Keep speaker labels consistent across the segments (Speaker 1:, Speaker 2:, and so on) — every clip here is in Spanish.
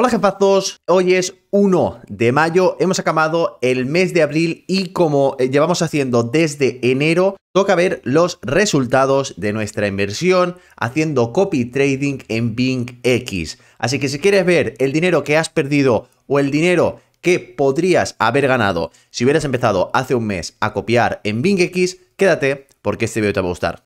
Speaker 1: Hola jefazos, hoy es 1 de mayo, hemos acabado el mes de abril y como eh, llevamos haciendo desde enero, toca ver los resultados de nuestra inversión haciendo copy trading en Bing X. Así que si quieres ver el dinero que has perdido o el dinero que podrías haber ganado si hubieras empezado hace un mes a copiar en Bing X, quédate porque este vídeo te va a gustar.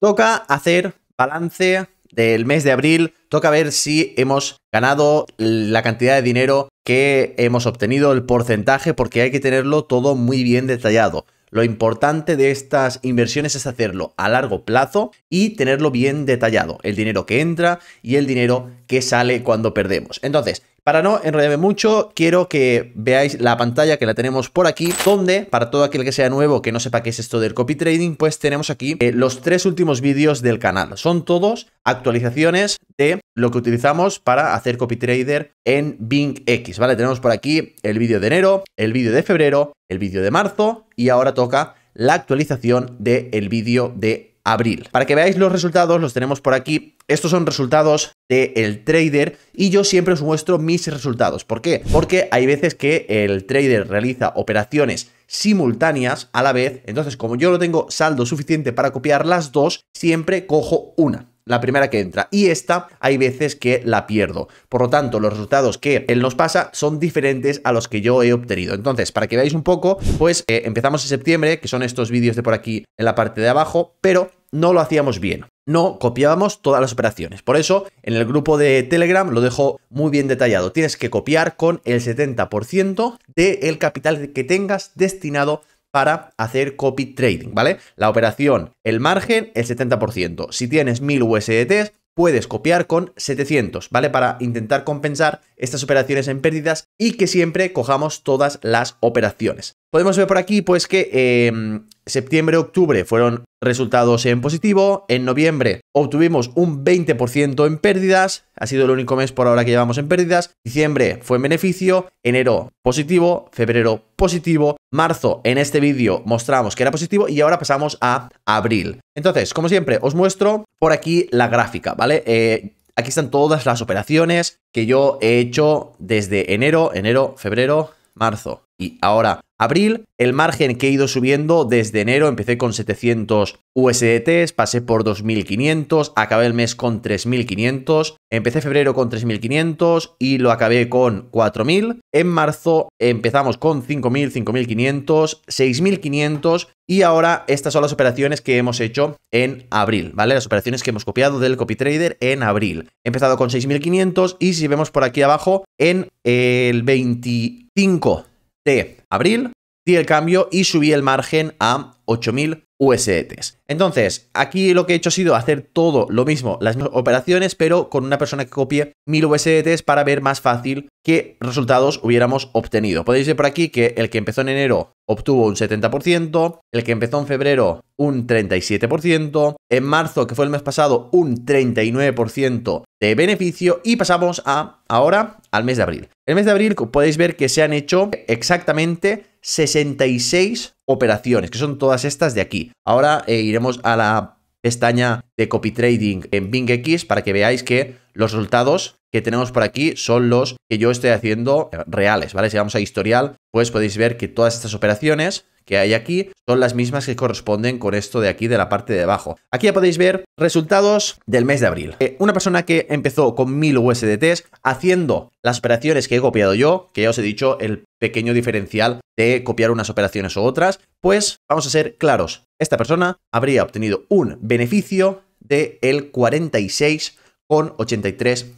Speaker 1: Toca hacer balance del mes de abril. Toca ver si hemos ganado la cantidad de dinero que hemos obtenido, el porcentaje, porque hay que tenerlo todo muy bien detallado. Lo importante de estas inversiones es hacerlo a largo plazo y tenerlo bien detallado, el dinero que entra y el dinero que sale cuando perdemos. Entonces, para no enrollarme mucho, quiero que veáis la pantalla que la tenemos por aquí, donde, para todo aquel que sea nuevo, que no sepa qué es esto del copy trading, pues tenemos aquí eh, los tres últimos vídeos del canal. Son todos actualizaciones de lo que utilizamos para hacer copy trader en Bing X, ¿vale? Tenemos por aquí el vídeo de enero, el vídeo de febrero, el vídeo de marzo y ahora toca la actualización del vídeo de abril. Para que veáis los resultados, los tenemos por aquí. Estos son resultados del trader y yo siempre os muestro mis resultados. ¿Por qué? Porque hay veces que el trader realiza operaciones simultáneas a la vez. Entonces, como yo no tengo saldo suficiente para copiar las dos, siempre cojo una la primera que entra. Y esta hay veces que la pierdo. Por lo tanto, los resultados que él nos pasa son diferentes a los que yo he obtenido. Entonces, para que veáis un poco, pues eh, empezamos en septiembre, que son estos vídeos de por aquí en la parte de abajo, pero no lo hacíamos bien. No copiábamos todas las operaciones. Por eso, en el grupo de Telegram lo dejo muy bien detallado. Tienes que copiar con el 70% del el capital que tengas destinado para hacer copy trading, ¿vale? La operación, el margen, el 70%. Si tienes 1000 USDTs, puedes copiar con 700, ¿vale? Para intentar compensar estas operaciones en pérdidas y que siempre cojamos todas las operaciones. Podemos ver por aquí, pues, que em, septiembre-octubre fueron resultados en positivo, en noviembre obtuvimos un 20% en pérdidas, ha sido el único mes por ahora que llevamos en pérdidas, diciembre fue en beneficio, enero positivo, febrero positivo Marzo, en este vídeo, mostramos que era positivo y ahora pasamos a abril. Entonces, como siempre, os muestro por aquí la gráfica, ¿vale? Eh, aquí están todas las operaciones que yo he hecho desde enero, enero, febrero, marzo y ahora abril. El margen que he ido subiendo desde enero, empecé con 700 USDTs, pasé por 2.500, acabé el mes con 3.500, empecé febrero con 3.500 y lo acabé con 4.000. En marzo empezamos con 5.000, 5.500, 6.500 y ahora estas son las operaciones que hemos hecho en abril, ¿vale? Las operaciones que hemos copiado del CopyTrader en abril. He empezado con 6.500 y si vemos por aquí abajo, en el 25 de abril, di el cambio y subí el margen a 8000 USDTs. Entonces, aquí lo que he hecho ha sido hacer todo lo mismo, las mismas operaciones, pero con una persona que copie 1000 USDTs para ver más fácil qué resultados hubiéramos obtenido. Podéis ver por aquí que el que empezó en enero obtuvo un 70%, el que empezó en febrero un 37%, en marzo, que fue el mes pasado, un 39% de beneficio y pasamos a ahora al mes de abril. El mes de abril podéis ver que se han hecho exactamente 66 operaciones, que son todas estas de aquí. Ahora eh, iremos a la pestaña de copy trading en Bing X para que veáis que los resultados que tenemos por aquí son los que yo estoy haciendo eh, reales, ¿vale? Si vamos a historial, pues podéis ver que todas estas operaciones que hay aquí son las mismas que corresponden con esto de aquí de la parte de abajo. Aquí ya podéis ver resultados del mes de abril. Eh, una persona que empezó con 1000 USDTs haciendo las operaciones que he copiado yo, que ya os he dicho el pequeño diferencial de copiar unas operaciones u otras, pues vamos a ser claros, esta persona habría obtenido un beneficio de el 46,83%.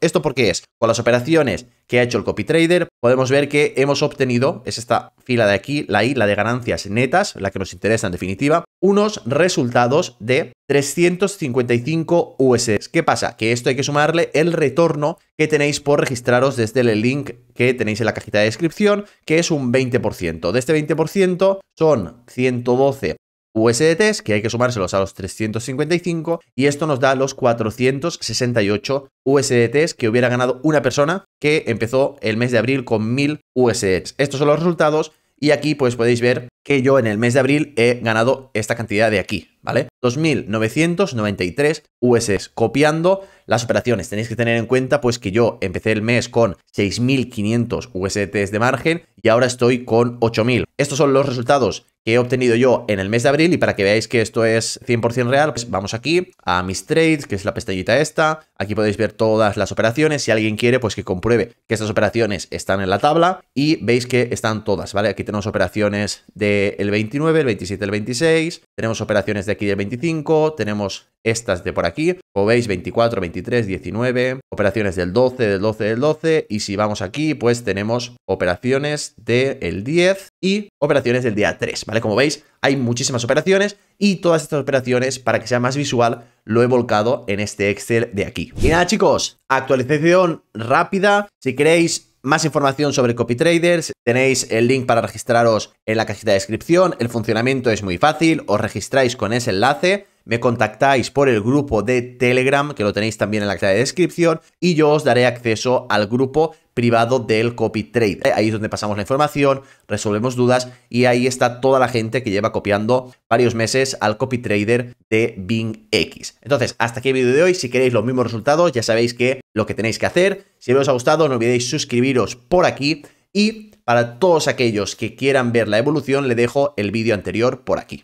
Speaker 1: ¿Esto porque es? Con las operaciones que ha hecho el copy trader, podemos ver que hemos obtenido, es esta fila de aquí, la I, de ganancias netas, la que nos interesa en definitiva, unos resultados de 355 US. ¿Qué pasa? Que esto hay que sumarle el retorno que tenéis por registraros desde el link que tenéis en la cajita de descripción, que es un 20%. De este 20% son 112 USDTs, que hay que sumárselos a los 355, y esto nos da los 468 USDTs que hubiera ganado una persona que empezó el mes de abril con 1000 USDTs. Estos son los resultados y aquí pues podéis ver que yo en el mes de abril he ganado esta cantidad de aquí, ¿vale? 2.993 USDs. Copiando las operaciones, tenéis que tener en cuenta pues que yo empecé el mes con 6.500 USDTs de margen y ahora estoy con 8.000. Estos son los resultados que he obtenido yo en el mes de abril y para que veáis que esto es 100% real, pues vamos aquí a mis trades, que es la pestañita esta, aquí podéis ver todas las operaciones, si alguien quiere pues que compruebe que estas operaciones están en la tabla y veis que están todas, ¿vale? Aquí tenemos operaciones del 29, el 27, el 26, tenemos operaciones de aquí del 25, tenemos estas de por aquí. Como veis, 24, 23, 19, operaciones del 12, del 12, del 12. Y si vamos aquí, pues tenemos operaciones del el 10 y operaciones del día 3, ¿vale? Como veis, hay muchísimas operaciones y todas estas operaciones, para que sea más visual, lo he volcado en este Excel de aquí. Y nada, chicos, actualización rápida. Si queréis más información sobre CopyTraders, tenéis el link para registraros en la cajita de descripción. El funcionamiento es muy fácil, os registráis con ese enlace me contactáis por el grupo de Telegram, que lo tenéis también en la caja de descripción, y yo os daré acceso al grupo privado del copy Ahí es donde pasamos la información, resolvemos dudas y ahí está toda la gente que lleva copiando varios meses al copy de Bing X. Entonces, hasta aquí el vídeo de hoy. Si queréis los mismos resultados, ya sabéis que lo que tenéis que hacer. Si os ha gustado, no olvidéis suscribiros por aquí y para todos aquellos que quieran ver la evolución, le dejo el vídeo anterior por aquí.